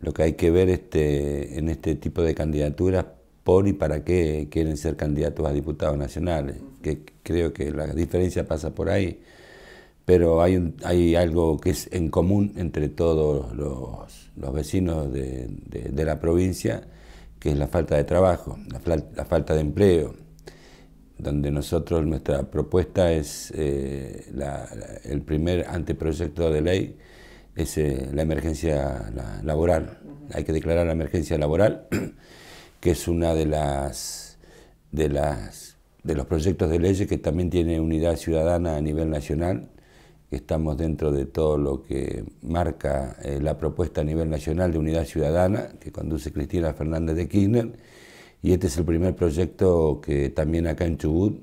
lo que hay que ver este, en este tipo de candidaturas por y para qué quieren ser candidatos a diputados nacionales, que creo que la diferencia pasa por ahí, pero hay, algo que es en común entre todos los, vecinos de, la provincia, que es la falta de trabajo, la, falta de empleo, donde nosotros, nuestra propuesta es eh, el primer anteproyecto de ley es eh, la emergencia laboral. Hay que declarar la emergencia laboral, que es una de las de las de los proyectos de leyes que también tiene unidad ciudadana a nivel nacional, estamos dentro de todo lo que marca eh, la propuesta a nivel nacional de unidad ciudadana que conduce Cristina Fernández de Kirchner, y este es el primer proyecto que también acá en Chubut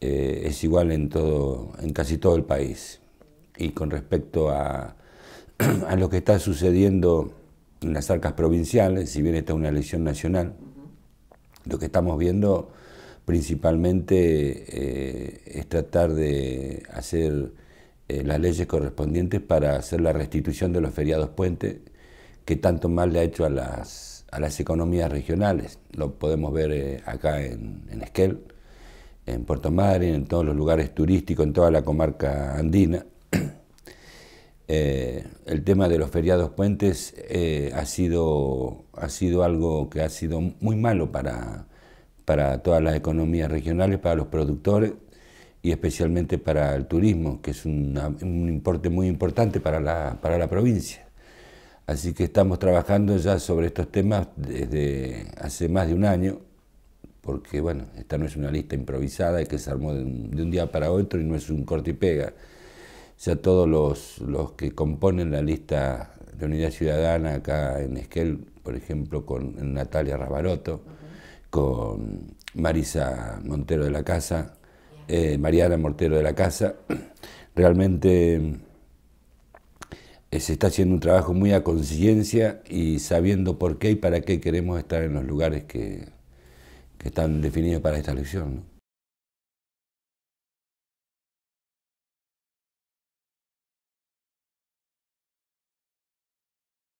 eh, es igual en todo, en casi todo el país. Y con respecto a, a lo que está sucediendo en las arcas provinciales, si bien está una elección nacional, lo que estamos viendo principalmente eh, es tratar de hacer eh, las leyes correspondientes para hacer la restitución de los feriados puentes que tanto mal le ha hecho a las, economías regionales. Lo podemos ver eh, acá en, en Esquel, en Puerto Madryn, en todos los lugares turísticos, en toda la comarca andina. Eh, el tema de los feriados puentes eh, ha, sido, ha sido algo que ha sido muy malo para, todas las economías regionales, para los productores y especialmente para el turismo, que es un importe muy importante para la, provincia. Así que estamos trabajando ya sobre estos temas desde hace más de un año, porque bueno, esta no es una lista improvisada que se armó de de un día para otro y no es un corte y pega. O sea, todos los, que componen la lista de Unidad Ciudadana acá en Esquel, por ejemplo, con Natalia Ravaroto, con Marisa Montero de la Casa, eh, Mariana Mortero de la Casa, realmente eh, se está haciendo un trabajo muy a conciencia y sabiendo por qué y para qué queremos estar en los lugares que, que están definidos para esta elección.